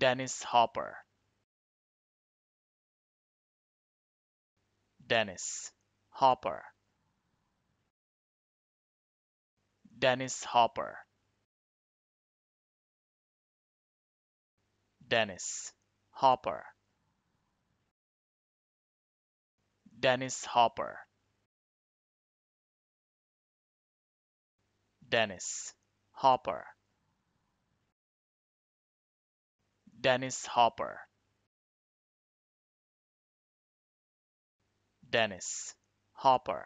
Dennis Hopper. Dennis Hopper. Dennis Hopper. Dennis Hopper. Dennis Hopper. Dennis Hopper. Dennis Hopper Dennis Hopper